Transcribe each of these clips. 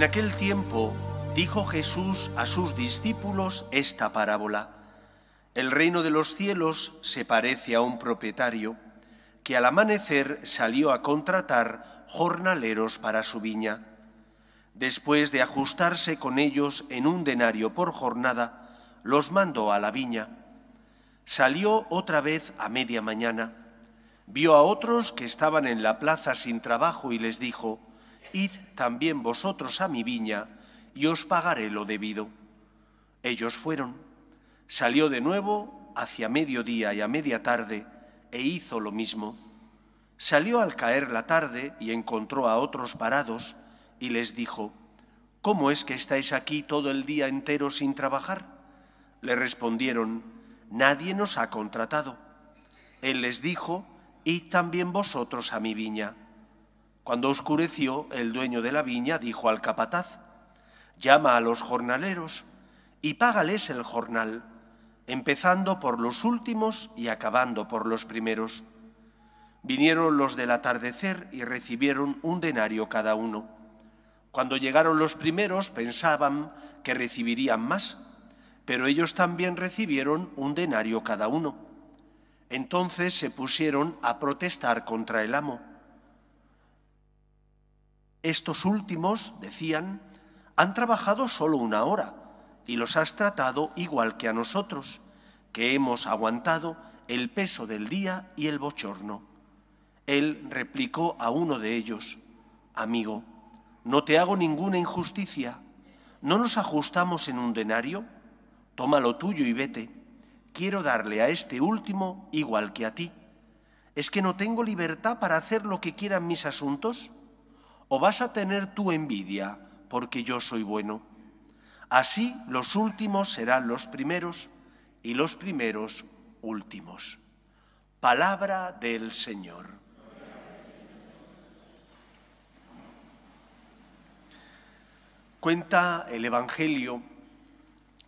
En aquel tiempo dijo Jesús a sus discípulos esta parábola. El reino de los cielos se parece a un propietario que al amanecer salió a contratar jornaleros para su viña. Después de ajustarse con ellos en un denario por jornada, los mandó a la viña. Salió otra vez a media mañana. Vio a otros que estaban en la plaza sin trabajo y les dijo, Id también vosotros a mi viña, y os pagaré lo debido. Ellos fueron. Salió de nuevo hacia mediodía y a media tarde, e hizo lo mismo. Salió al caer la tarde y encontró a otros parados, y les dijo, ¿Cómo es que estáis aquí todo el día entero sin trabajar? Le respondieron, Nadie nos ha contratado. Él les dijo, Id también vosotros a mi viña cuando oscureció, el dueño de la viña dijo al capataz, llama a los jornaleros y págales el jornal, empezando por los últimos y acabando por los primeros. Vinieron los del atardecer y recibieron un denario cada uno. Cuando llegaron los primeros pensaban que recibirían más, pero ellos también recibieron un denario cada uno. Entonces se pusieron a protestar contra el amo. Estos últimos, decían, han trabajado solo una hora y los has tratado igual que a nosotros, que hemos aguantado el peso del día y el bochorno. Él replicó a uno de ellos, Amigo, no te hago ninguna injusticia. ¿No nos ajustamos en un denario? tómalo tuyo y vete. Quiero darle a este último igual que a ti. ¿Es que no tengo libertad para hacer lo que quieran mis asuntos? o vas a tener tu envidia porque yo soy bueno. Así los últimos serán los primeros y los primeros últimos. Palabra del Señor. Cuenta el Evangelio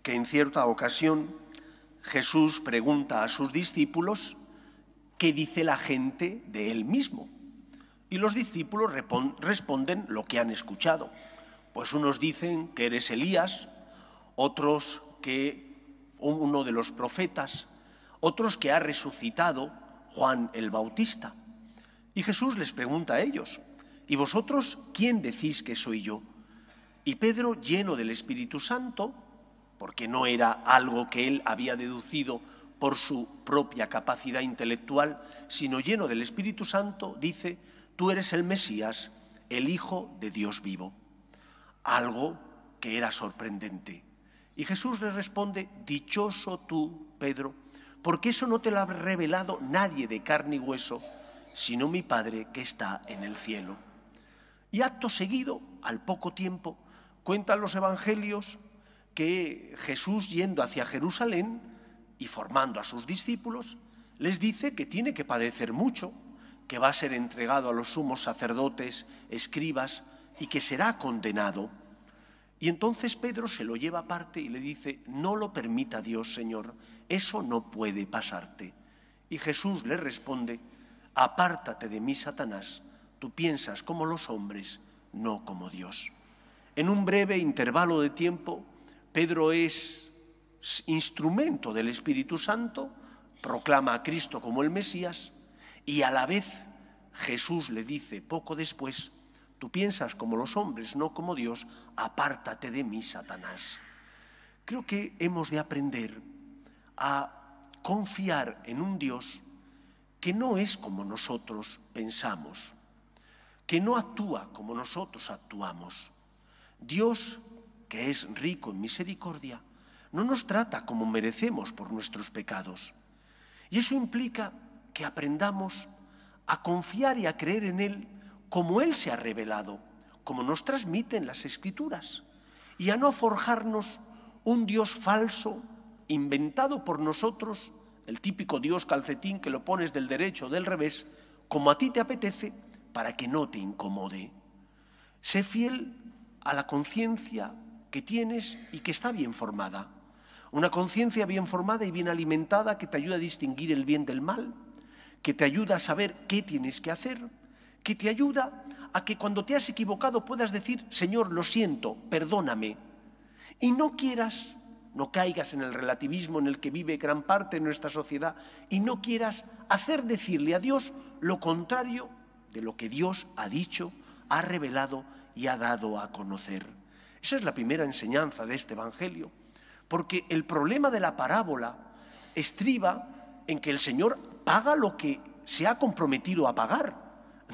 que en cierta ocasión Jesús pregunta a sus discípulos qué dice la gente de él mismo y los discípulos responden lo que han escuchado. Pues unos dicen que eres Elías, otros que uno de los profetas, otros que ha resucitado Juan el Bautista. Y Jesús les pregunta a ellos, ¿y vosotros quién decís que soy yo? Y Pedro, lleno del Espíritu Santo, porque no era algo que él había deducido por su propia capacidad intelectual, sino lleno del Espíritu Santo, dice, tú eres el Mesías, el Hijo de Dios vivo. Algo que era sorprendente. Y Jesús le responde, dichoso tú, Pedro, porque eso no te lo ha revelado nadie de carne y hueso, sino mi Padre que está en el cielo. Y acto seguido, al poco tiempo, cuentan los evangelios que Jesús yendo hacia Jerusalén y formando a sus discípulos, les dice que tiene que padecer mucho, que va a ser entregado a los sumos sacerdotes, escribas, y que será condenado. Y entonces Pedro se lo lleva aparte y le dice, no lo permita Dios, Señor, eso no puede pasarte. Y Jesús le responde, apártate de mí, Satanás, tú piensas como los hombres, no como Dios. En un breve intervalo de tiempo, Pedro es instrumento del Espíritu Santo, proclama a Cristo como el Mesías, y a la vez Jesús le dice poco después, tú piensas como los hombres, no como Dios, apártate de mí, Satanás. Creo que hemos de aprender a confiar en un Dios que no es como nosotros pensamos, que no actúa como nosotros actuamos. Dios, que es rico en misericordia, no nos trata como merecemos por nuestros pecados. Y eso implica que aprendamos a confiar y a creer en Él como Él se ha revelado, como nos transmiten las escrituras, y a no forjarnos un Dios falso, inventado por nosotros, el típico Dios calcetín que lo pones del derecho o del revés, como a ti te apetece, para que no te incomode. Sé fiel a la conciencia que tienes y que está bien formada. Una conciencia bien formada y bien alimentada que te ayuda a distinguir el bien del mal, que te ayuda a saber qué tienes que hacer, que te ayuda a que cuando te has equivocado puedas decir, Señor, lo siento, perdóname. Y no quieras, no caigas en el relativismo en el que vive gran parte de nuestra sociedad, y no quieras hacer decirle a Dios lo contrario de lo que Dios ha dicho, ha revelado y ha dado a conocer. Esa es la primera enseñanza de este Evangelio, porque el problema de la parábola estriba en que el Señor paga lo que se ha comprometido a pagar.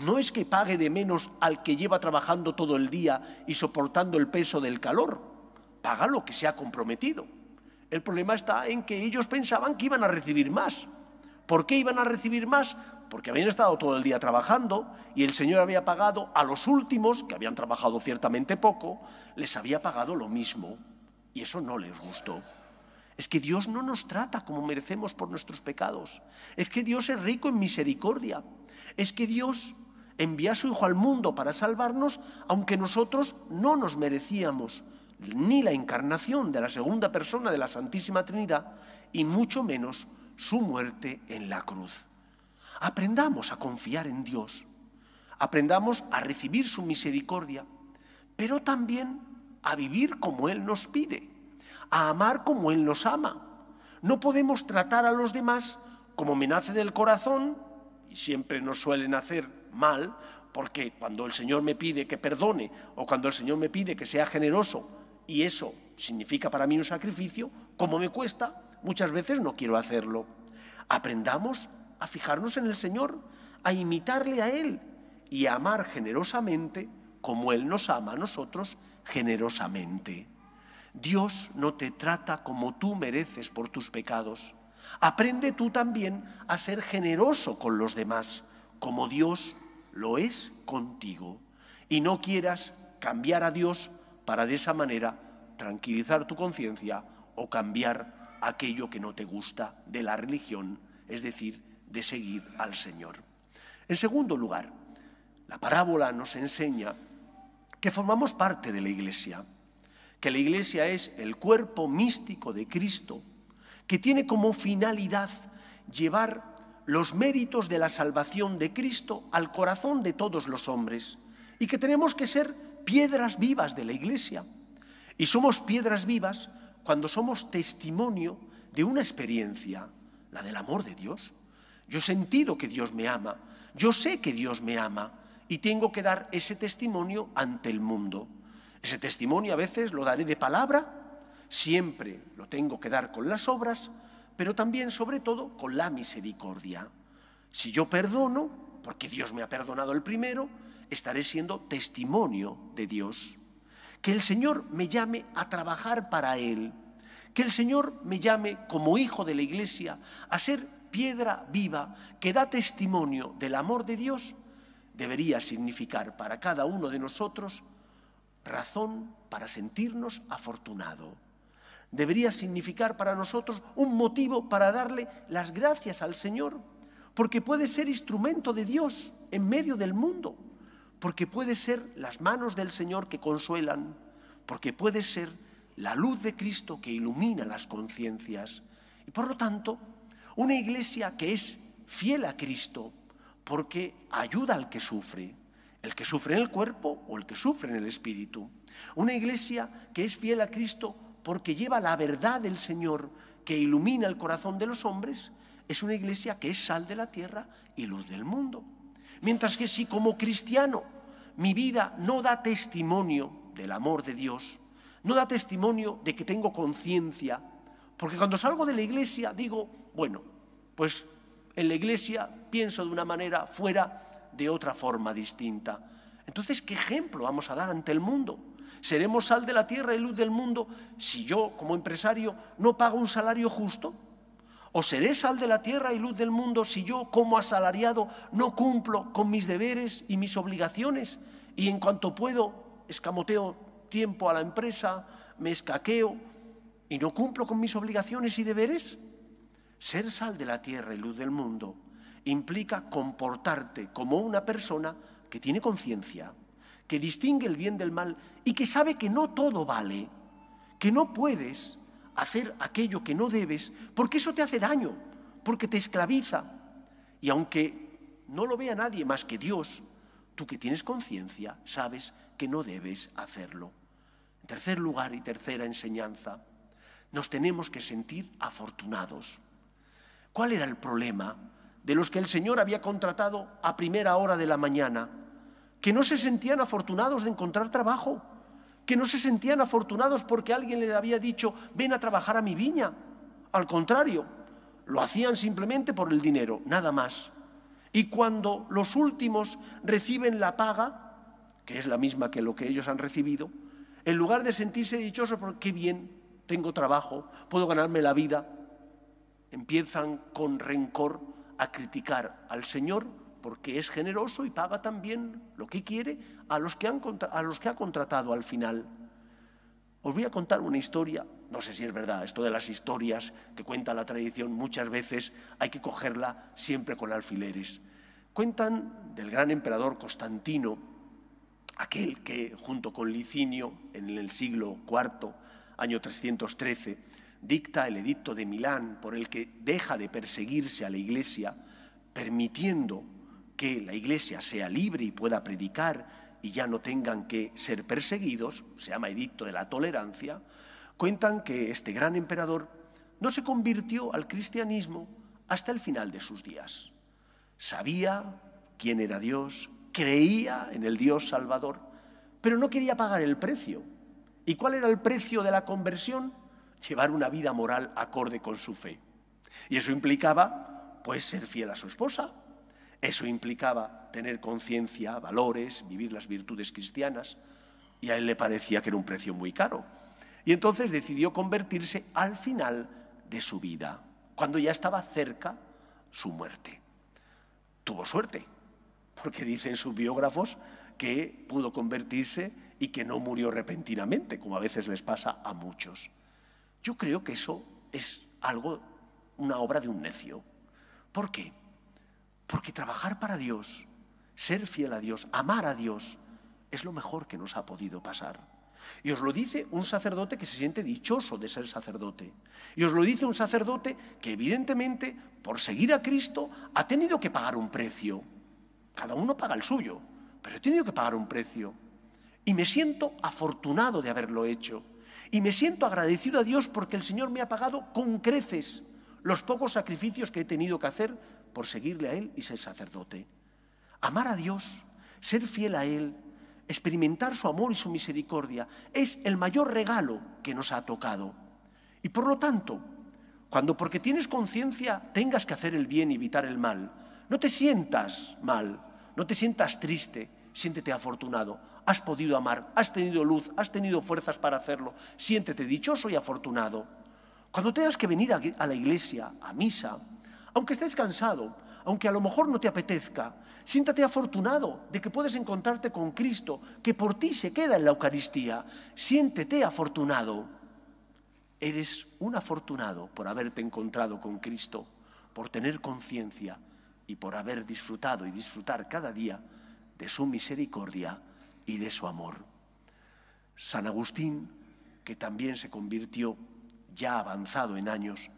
No es que pague de menos al que lleva trabajando todo el día y soportando el peso del calor. Paga lo que se ha comprometido. El problema está en que ellos pensaban que iban a recibir más. ¿Por qué iban a recibir más? Porque habían estado todo el día trabajando y el Señor había pagado a los últimos, que habían trabajado ciertamente poco, les había pagado lo mismo. Y eso no les gustó. Es que Dios no nos trata como merecemos por nuestros pecados. Es que Dios es rico en misericordia. Es que Dios envía a su Hijo al mundo para salvarnos, aunque nosotros no nos merecíamos ni la encarnación de la segunda persona de la Santísima Trinidad, y mucho menos su muerte en la cruz. Aprendamos a confiar en Dios, aprendamos a recibir su misericordia, pero también a vivir como Él nos pide a amar como Él nos ama. No podemos tratar a los demás como me nace del corazón, y siempre nos suelen hacer mal, porque cuando el Señor me pide que perdone o cuando el Señor me pide que sea generoso, y eso significa para mí un sacrificio, como me cuesta, muchas veces no quiero hacerlo. Aprendamos a fijarnos en el Señor, a imitarle a Él y a amar generosamente como Él nos ama a nosotros generosamente. Dios no te trata como tú mereces por tus pecados. Aprende tú también a ser generoso con los demás, como Dios lo es contigo. Y no quieras cambiar a Dios para de esa manera tranquilizar tu conciencia o cambiar aquello que no te gusta de la religión, es decir, de seguir al Señor. En segundo lugar, la parábola nos enseña que formamos parte de la Iglesia que la iglesia es el cuerpo místico de Cristo, que tiene como finalidad llevar los méritos de la salvación de Cristo al corazón de todos los hombres y que tenemos que ser piedras vivas de la iglesia. Y somos piedras vivas cuando somos testimonio de una experiencia, la del amor de Dios. Yo he sentido que Dios me ama, yo sé que Dios me ama y tengo que dar ese testimonio ante el mundo. Ese testimonio a veces lo daré de palabra, siempre lo tengo que dar con las obras, pero también, sobre todo, con la misericordia. Si yo perdono, porque Dios me ha perdonado el primero, estaré siendo testimonio de Dios. Que el Señor me llame a trabajar para Él. Que el Señor me llame como hijo de la iglesia a ser piedra viva que da testimonio del amor de Dios, debería significar para cada uno de nosotros razón para sentirnos afortunado. Debería significar para nosotros un motivo para darle las gracias al Señor, porque puede ser instrumento de Dios en medio del mundo, porque puede ser las manos del Señor que consuelan, porque puede ser la luz de Cristo que ilumina las conciencias. Y por lo tanto, una iglesia que es fiel a Cristo, porque ayuda al que sufre, el que sufre en el cuerpo o el que sufre en el espíritu. Una iglesia que es fiel a Cristo porque lleva la verdad del Señor que ilumina el corazón de los hombres, es una iglesia que es sal de la tierra y luz del mundo. Mientras que si como cristiano mi vida no da testimonio del amor de Dios, no da testimonio de que tengo conciencia, porque cuando salgo de la iglesia digo, bueno, pues en la iglesia pienso de una manera, fuera de otra forma distinta. Entonces, ¿qué ejemplo vamos a dar ante el mundo? ¿Seremos sal de la tierra y luz del mundo si yo, como empresario, no pago un salario justo? ¿O seré sal de la tierra y luz del mundo si yo, como asalariado, no cumplo con mis deberes y mis obligaciones? Y en cuanto puedo, escamoteo tiempo a la empresa, me escaqueo y no cumplo con mis obligaciones y deberes. Ser sal de la tierra y luz del mundo implica comportarte como una persona que tiene conciencia, que distingue el bien del mal y que sabe que no todo vale, que no puedes hacer aquello que no debes, porque eso te hace daño, porque te esclaviza. Y aunque no lo vea nadie más que Dios, tú que tienes conciencia sabes que no debes hacerlo. En tercer lugar y tercera enseñanza, nos tenemos que sentir afortunados. ¿Cuál era el problema de los que el Señor había contratado a primera hora de la mañana, que no se sentían afortunados de encontrar trabajo, que no se sentían afortunados porque alguien les había dicho, ven a trabajar a mi viña. Al contrario, lo hacían simplemente por el dinero, nada más. Y cuando los últimos reciben la paga, que es la misma que lo que ellos han recibido, en lugar de sentirse dichosos porque qué bien, tengo trabajo, puedo ganarme la vida, empiezan con rencor a criticar al Señor porque es generoso y paga también lo que quiere a los que, han, a los que ha contratado al final. Os voy a contar una historia, no sé si es verdad, esto de las historias que cuenta la tradición muchas veces hay que cogerla siempre con alfileres. Cuentan del gran emperador Constantino, aquel que junto con Licinio en el siglo IV, año 313, dicta el edicto de Milán por el que deja de perseguirse a la Iglesia, permitiendo que la Iglesia sea libre y pueda predicar y ya no tengan que ser perseguidos, se llama edicto de la tolerancia, cuentan que este gran emperador no se convirtió al cristianismo hasta el final de sus días. Sabía quién era Dios, creía en el Dios Salvador, pero no quería pagar el precio. ¿Y cuál era el precio de la conversión? llevar una vida moral acorde con su fe. Y eso implicaba, pues, ser fiel a su esposa. Eso implicaba tener conciencia, valores, vivir las virtudes cristianas. Y a él le parecía que era un precio muy caro. Y entonces decidió convertirse al final de su vida, cuando ya estaba cerca su muerte. Tuvo suerte, porque dicen sus biógrafos que pudo convertirse y que no murió repentinamente, como a veces les pasa a muchos. Yo creo que eso es algo, una obra de un necio. ¿Por qué? Porque trabajar para Dios, ser fiel a Dios, amar a Dios, es lo mejor que nos ha podido pasar. Y os lo dice un sacerdote que se siente dichoso de ser sacerdote. Y os lo dice un sacerdote que evidentemente, por seguir a Cristo, ha tenido que pagar un precio. Cada uno paga el suyo, pero he tenido que pagar un precio. Y me siento afortunado de haberlo hecho. Y me siento agradecido a Dios porque el Señor me ha pagado con creces los pocos sacrificios que he tenido que hacer por seguirle a Él y ser sacerdote. Amar a Dios, ser fiel a Él, experimentar su amor y su misericordia es el mayor regalo que nos ha tocado. Y por lo tanto, cuando porque tienes conciencia tengas que hacer el bien y evitar el mal, no te sientas mal, no te sientas triste, siéntete afortunado. Has podido amar, has tenido luz, has tenido fuerzas para hacerlo. Siéntete dichoso y afortunado. Cuando tengas que venir a la iglesia, a misa, aunque estés cansado, aunque a lo mejor no te apetezca, siéntate afortunado de que puedes encontrarte con Cristo, que por ti se queda en la Eucaristía. Siéntete afortunado. Eres un afortunado por haberte encontrado con Cristo, por tener conciencia y por haber disfrutado y disfrutar cada día de su misericordia y de su amor. San Agustín, que también se convirtió ya avanzado en años,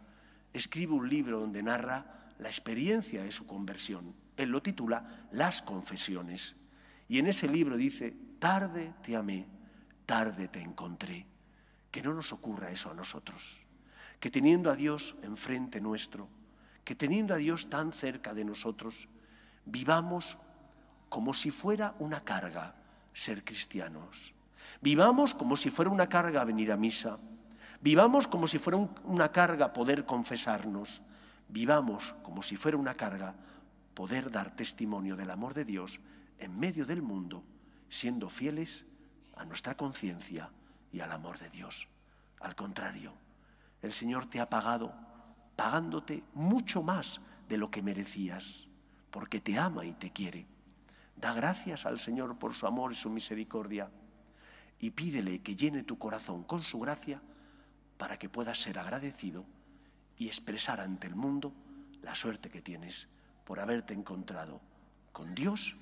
escribe un libro donde narra la experiencia de su conversión. Él lo titula Las confesiones. Y en ese libro dice, tarde te amé, tarde te encontré. Que no nos ocurra eso a nosotros. Que teniendo a Dios enfrente nuestro, que teniendo a Dios tan cerca de nosotros, vivamos como si fuera una carga ser cristianos. Vivamos como si fuera una carga venir a misa. Vivamos como si fuera una carga poder confesarnos. Vivamos como si fuera una carga poder dar testimonio del amor de Dios en medio del mundo, siendo fieles a nuestra conciencia y al amor de Dios. Al contrario, el Señor te ha pagado, pagándote mucho más de lo que merecías, porque te ama y te quiere. Da gracias al Señor por su amor y su misericordia y pídele que llene tu corazón con su gracia para que puedas ser agradecido y expresar ante el mundo la suerte que tienes por haberte encontrado con Dios,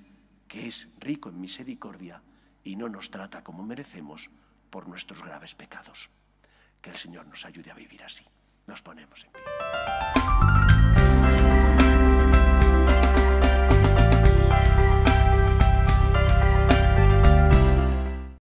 que es rico en misericordia y no nos trata como merecemos por nuestros graves pecados. Que el Señor nos ayude a vivir así. Nos ponemos en pie.